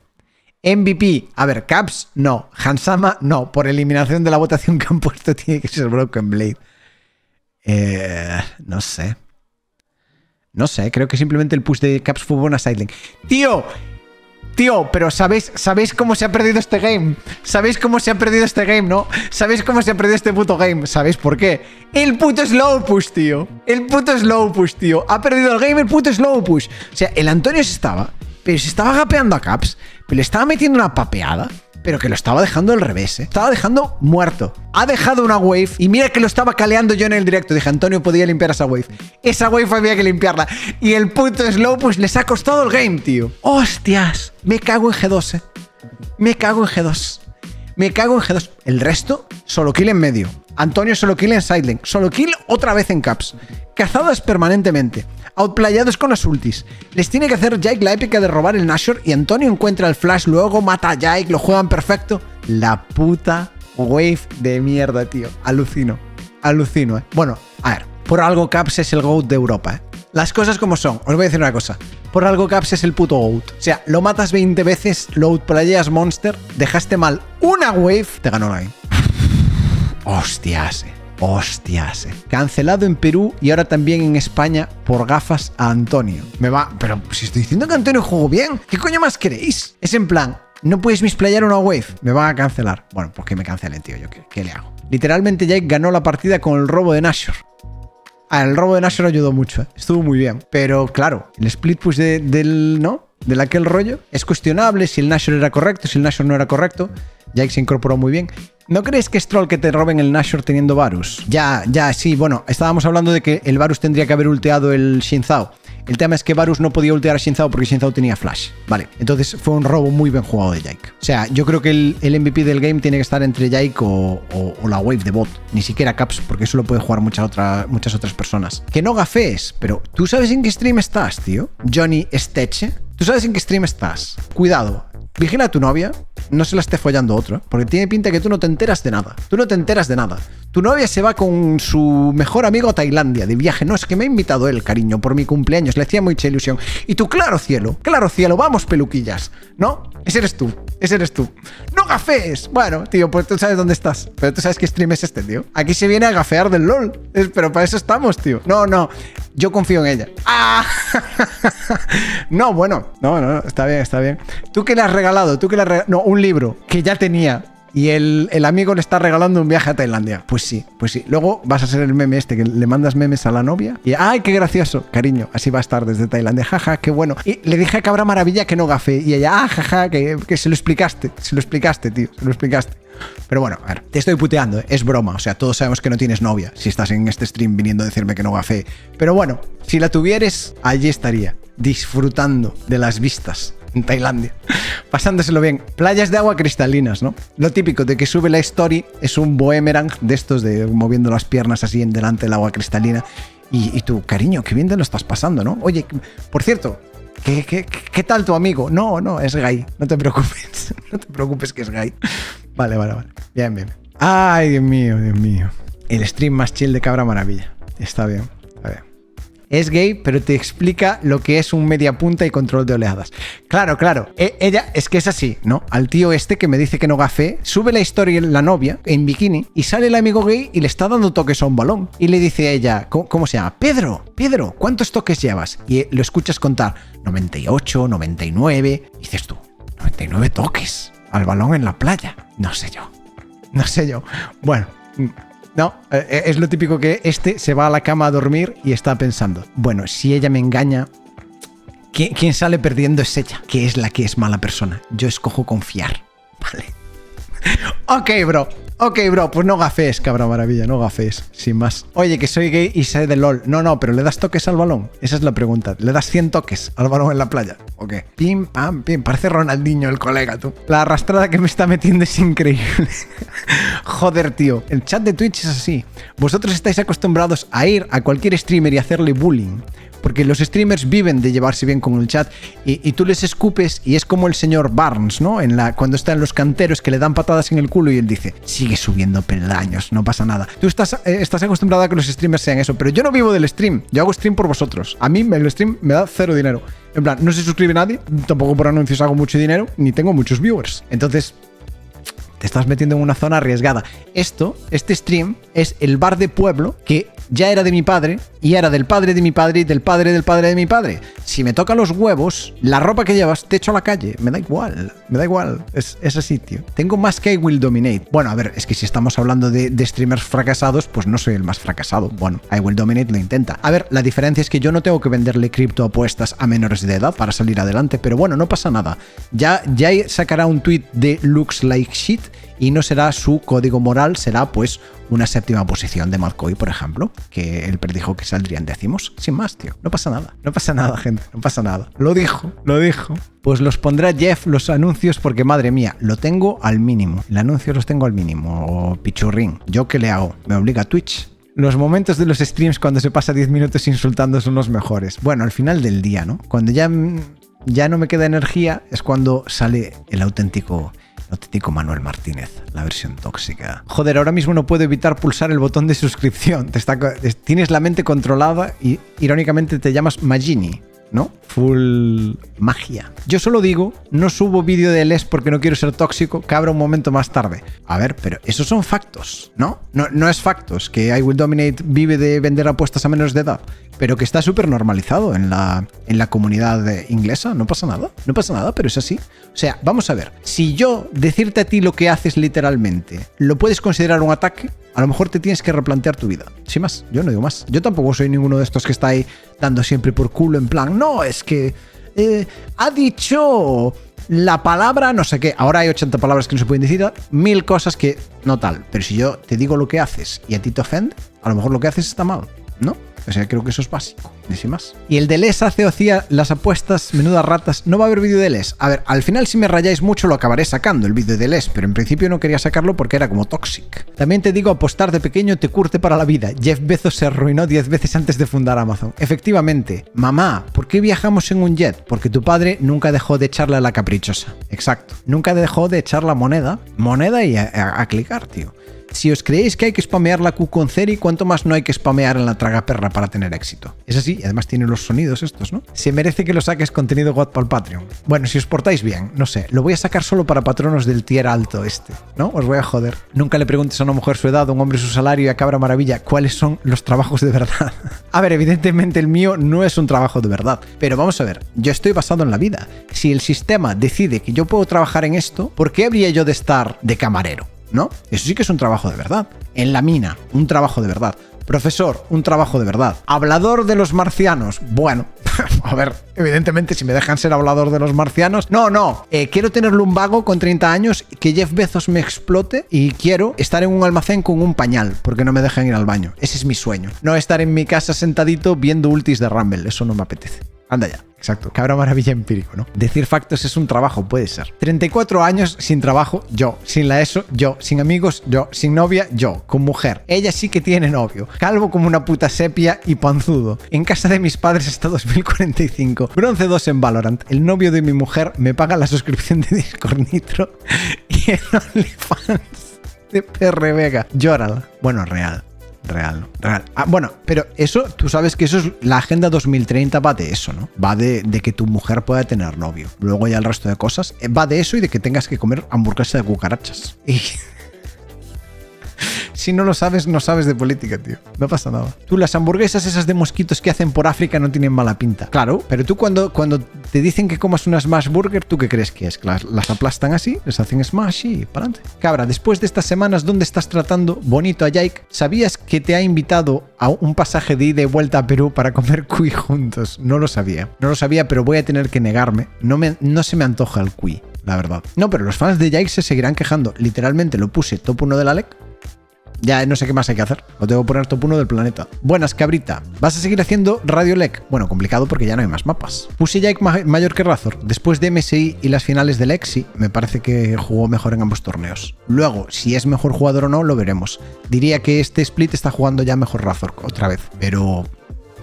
MVP, a ver, Caps, no. Hansama, no. Por eliminación de la votación que han puesto, tiene que ser Broken Blade. Eh, no sé. No sé, creo que simplemente el push de Caps fue buena sideline. ¡Tío! Tío, pero ¿sabéis, ¿sabéis cómo se ha perdido este game? ¿Sabéis cómo se ha perdido este game, no? ¿Sabéis cómo se ha perdido este puto game? ¿Sabéis por qué? El puto slow push, tío. El puto slow push, tío. Ha perdido el game el puto slow push. O sea, el Antonio se estaba, pero se estaba gapeando a Caps. Le estaba metiendo una papeada pero que lo estaba dejando al revés, ¿eh? Estaba dejando muerto. Ha dejado una wave y mira que lo estaba caleando yo en el directo. Dije, Antonio podía limpiar esa wave. Esa wave había que limpiarla. Y el punto slow Pues les ha costado el game, tío. ¡Hostias! Me cago en G2, ¿eh? Me cago en G2. Me cago en G2. El resto, solo kill en medio. Antonio solo kill en sideline. Solo kill otra vez en caps cazados permanentemente, outplayados con las ultis. Les tiene que hacer Jake la épica de robar el Nashor y Antonio encuentra el Flash luego, mata a Jake, lo juegan perfecto. La puta wave de mierda, tío. Alucino. Alucino, eh. Bueno, a ver, por algo Caps es el GOAT de Europa, eh. Las cosas como son, os voy a decir una cosa. Por algo Caps es el puto GOAT. O sea, lo matas 20 veces, lo outplayas Monster, dejaste mal una wave, te ganó la game. Hostias, eh. Hostias, cancelado en Perú y ahora también en España por gafas a Antonio. Me va, pero si estoy diciendo que Antonio jugó bien, ¿qué coño más queréis? Es en plan, no puedes misplayar una wave, me van a cancelar. Bueno, pues que me cancelen, tío, yo qué, le hago. Literalmente Jake ganó la partida con el robo de Nashor. Ah, el robo de Nashor ayudó mucho, ¿eh? estuvo muy bien. Pero claro, el split push del, ¿no? Del aquel rollo es cuestionable si el Nashor era correcto, si el Nashor no era correcto. Jake se incorporó muy bien. ¿No crees que es troll que te roben el Nashor teniendo Varus? Ya, ya, sí, bueno, estábamos hablando de que el Varus tendría que haber ulteado el Shinzao. El tema es que Varus no podía ultear a Shinzao porque Shinzao tenía flash. Vale, entonces fue un robo muy bien jugado de Jake. O sea, yo creo que el, MVP del game tiene que estar entre Jake o, la wave de bot. Ni siquiera Caps, porque eso lo puede jugar muchas, muchas otras personas. Que no gafes, pero ¿tú sabes en qué stream estás, tío? Johnny Steche. ¿Tú sabes en qué stream estás? Cuidado, vigila a tu novia, no se la esté follando otro, porque tiene pinta que tú no te enteras de nada. Tú no te enteras de nada. Tu novia se va con su mejor amigo a Tailandia de viaje. No, es que me ha invitado él, cariño, por mi cumpleaños. Le hacía mucha ilusión. Y tú, claro cielo, claro cielo, vamos peluquillas. ¿No? Ese eres tú. Ese eres tú. ¡No gafes! Bueno, tío, pues tú sabes dónde estás. Pero tú sabes Que stream es este, tío. Aquí se viene a gafear del LOL. Pero para eso estamos, tío. No, no. Yo confío en ella. ¡Ah! no, bueno. No, no, está bien, está bien. Tú que las regalado? ¿Tú que le No, un libro que ya tenía. Y el, amigo le está regalando un viaje a Tailandia. Pues sí, pues sí. Luego vas a ser el meme este, que le mandas memes a la novia. Y, ay, qué gracioso, cariño. Así va a estar desde Tailandia. Jaja, qué bueno. Y le dije a Cabra Maravilla que no gafé Y ella, ah, jaja, que, se lo explicaste. Se lo explicaste, tío. Se lo explicaste. Pero bueno, a ver, te estoy puteando, ¿eh? es broma. O sea, todos sabemos que no tienes novia si estás en este stream viniendo a decirme que no gafé. Pero bueno, si la tuvieres, allí estaría, disfrutando de las vistas en Tailandia. Pasándoselo bien. Playas de agua cristalinas, ¿no? Lo típico de que sube la story es un bohemerang de estos de moviendo las piernas así en delante del agua cristalina. Y, tu tú, cariño, qué bien te lo estás pasando, ¿no? Oye, por cierto, ¿qué, qué tal tu amigo? No, no, es gay. No te preocupes. No te preocupes que es gay. Vale, vale, vale. Bien, bien. Ay, Dios mío, Dios mío. El stream más chill de Cabra Maravilla. Está bien. Está bien es gay, pero te explica lo que es un media punta y control de oleadas. Claro, claro. E, ella es que es así, ¿no? Al tío este que me dice que no gafé, sube la historia en la novia en bikini y sale el amigo gay y le está dando toques a un balón. Y le dice a ella, ¿cómo, se llama? Pedro, Pedro, ¿cuántos toques llevas? Y lo escuchas contar 98, 99. dices tú, 99 toques al balón en la playa. No sé yo. No sé yo. Bueno. No, eh, eh, es lo típico que este se va a la cama a dormir y está pensando, bueno, si ella me engaña, Quien sale perdiendo es ella, que es la que es mala persona. Yo escojo confiar, ¿vale? ok, bro. Ok, bro, pues no gafes, cabra maravilla, no gafes, sin más. Oye, que soy gay y sé de LOL. No, no, pero ¿le das toques al balón? Esa es la pregunta. ¿Le das 100 toques al balón en la playa? ¿ok? Pim, pam, pim. Parece Ronaldinho el colega, tú. La arrastrada que me está metiendo es increíble. Joder, tío. El chat de Twitch es así. Vosotros estáis acostumbrados a ir a cualquier streamer y hacerle bullying porque los streamers viven de llevarse bien con el chat y, tú les escupes y es como el señor Barnes, ¿no? En la, cuando está en los canteros que le dan patadas en el culo y él dice, sigue subiendo peldaños, no pasa nada. Tú estás, eh, estás acostumbrada a que los streamers sean eso, pero yo no vivo del stream, yo hago stream por vosotros. A mí el stream me da cero dinero. En plan, no se suscribe nadie, tampoco por anuncios hago mucho dinero, ni tengo muchos viewers. Entonces, te estás metiendo en una zona arriesgada. Esto, este stream, es el bar de pueblo que ya era de mi padre y era del padre de mi padre y del padre del padre de mi padre. Si me toca los huevos, la ropa que llevas, te echo a la calle. Me da igual, me da igual. Es ese sitio. Tengo más que I Will Dominate. Bueno, a ver, es que si estamos hablando de, streamers fracasados, pues no soy el más fracasado. Bueno, I Will Dominate lo intenta. A ver, la diferencia es que yo no tengo que venderle cripto apuestas a menores de edad para salir adelante, pero bueno, no pasa nada. Ya, ya sacará un tweet de Looks Like Shit y no será su código moral, será pues una séptima posición de Malcoy, por ejemplo, que él predijo que saldrían décimos. Sin más, tío. No pasa nada. No pasa nada, gente. No pasa nada. Lo dijo, lo dijo. Pues los pondrá Jeff los anuncios porque, madre mía, lo tengo al mínimo. El anuncio los tengo al mínimo. O pichurrín. ¿Yo qué le hago? Me obliga a Twitch. Los momentos de los streams cuando se pasa 10 minutos insultando son los mejores. Bueno, al final del día, ¿no? Cuando ya, ya no me queda energía es cuando sale el auténtico digo Manuel Martínez, la versión tóxica. Joder, ahora mismo no puedo evitar pulsar el botón de suscripción. tienes la mente controlada y irónicamente te llamas Magini. ¿no? Full magia. Yo solo digo, no subo vídeo de Les porque no quiero ser tóxico, que abra un momento más tarde. A ver, pero esos son factos, ¿no? No, es factos que I Will Dominate vive de vender apuestas a menos de edad, pero que está súper normalizado en la, en la comunidad inglesa. No pasa nada, no pasa nada, pero es así. O sea, vamos a ver, si yo decirte a ti lo que haces literalmente, ¿lo puedes considerar un ataque? a lo mejor te tienes que replantear tu vida. Sin más, yo no digo más. Yo tampoco soy ninguno de estos que está ahí dando siempre por culo en plan, no, es que eh, ha dicho la palabra no sé qué. Ahora hay 80 palabras que no se pueden decir, mil cosas que no tal. Pero si yo te digo lo que haces y a ti te ofende, a lo mejor lo que haces está mal, ¿no? O sea, creo que eso es básico, ni si más. Y el de Les hace hacía las apuestas, menudas ratas. No va a haber vídeo de Les. A ver, al final si me rayáis mucho lo acabaré sacando el vídeo de Les, pero en principio no quería sacarlo porque era como toxic. También te digo, apostar de pequeño te curte para la vida. Jeff Bezos se arruinó 10 veces antes de fundar Amazon. Efectivamente, mamá, ¿por qué viajamos en un jet? Porque tu padre nunca dejó de echarle a la caprichosa. Exacto. Nunca dejó de echar la moneda, moneda y a, a clicar, tío si os creéis que hay que spamear la Q con Ceri, cuanto más no hay que spamear en la traga perra para tener éxito. Es así, además tiene los sonidos estos, ¿no? Se merece que lo saques contenido God para Patreon. Bueno, si os portáis bien, no sé, lo voy a sacar solo para patronos del tier alto este, ¿no? Os voy a joder. Nunca le preguntes a una mujer su edad, a un hombre su salario y a Cabra Maravilla cuáles son los trabajos de verdad. a ver, evidentemente el mío no es un trabajo de verdad, pero vamos a ver, yo estoy basado en la vida. Si el sistema decide que yo puedo trabajar en esto, ¿por qué habría yo de estar de camarero? ¿no? Eso sí que es un trabajo de verdad. En la mina, un trabajo de verdad. Profesor, un trabajo de verdad. Hablador de los marcianos, bueno. A ver, evidentemente, si me dejan ser hablador de los marcianos. No, no. Quiero eh, quiero tener lumbago con 30 años, que Jeff Bezos me explote y quiero estar en un almacén con un pañal, porque no me dejan ir al baño. Ese es mi sueño. No estar en mi casa sentadito viendo ultis de Rumble. Eso no me apetece. Anda ya. Exacto. Cabra maravilla empírico, ¿no? Decir factos es un trabajo, puede ser. 34 años sin trabajo, yo. Sin la ESO, yo. Sin amigos, yo. Sin novia, yo. Con mujer. Ella sí que tiene novio. Calvo como una puta sepia y panzudo. En casa de mis padres hasta 2045. Bronce 2 en Valorant. El novio de mi mujer me paga la suscripción de Discord Nitro y el OnlyFans de PR Vega. Llórala. Bueno, real real, real. Ah, bueno, pero eso, tú sabes que eso es la Agenda 2030 va de eso, ¿no? Va de, de, que tu mujer pueda tener novio. Luego ya el resto de cosas eh, va de eso y de que tengas que comer hamburguesa de cucarachas. Y si no lo sabes, no sabes de política, tío. No pasa nada. Tú, las hamburguesas esas de mosquitos que hacen por África no tienen mala pinta. Claro, pero tú cuando, cuando te dicen que comas una smash burger, ¿tú qué crees que es? ¿Las, aplastan así? ¿Les hacen smash y para Cabra, después de estas semanas ¿dónde estás tratando bonito a Jake, ¿sabías que te ha invitado a un pasaje de ida y vuelta a Perú para comer cuy juntos? No lo sabía. No lo sabía, pero voy a tener que negarme. No, me, no se me antoja el cuy la verdad. No, pero los fans de Jake se seguirán quejando. Literalmente lo puse top 1 la LEC ya no sé qué más hay que hacer. Lo tengo por poner top 1 del planeta. Buenas, cabrita. Vas a seguir haciendo Radio LEC. Bueno, complicado porque ya no hay más mapas. Puse Jake mayor que Razor. Después de MSI y las finales de Lexi, me parece que jugó mejor en ambos torneos. Luego, si es mejor jugador o no, lo veremos. Diría que este split está jugando ya mejor Razor otra vez, pero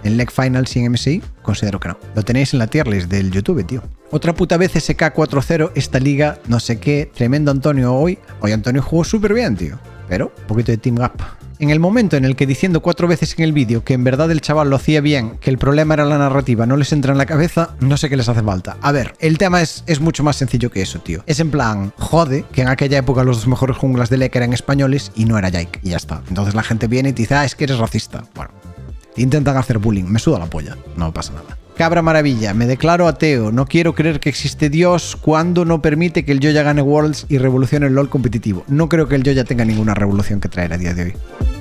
en Leg Final sin MSI, considero que no. Lo tenéis en la tier list del YouTube, tío. Otra puta vez SK 4-0, esta liga, no sé qué, tremendo Antonio hoy. Hoy Antonio jugó súper bien, tío pero un poquito de Team Gap. En el momento en el que diciendo cuatro veces en el vídeo que en verdad el chaval lo hacía bien, que el problema era la narrativa, no les entra en la cabeza, no sé qué les hace falta. A ver, el tema es, es mucho más sencillo que eso, tío. Es en plan, jode, que en aquella época los dos mejores junglas de Lek eran españoles y no era Jake, y ya está. Entonces la gente viene y te dice, ah, es que eres racista. Bueno, intentan hacer bullying, me suda la polla, no pasa nada. Cabra Maravilla, me declaro ateo, no quiero creer que existe Dios cuando no permite que el yo gane Worlds y revolucione el LOL competitivo. No creo que el yo tenga ninguna revolución que traer a día de hoy.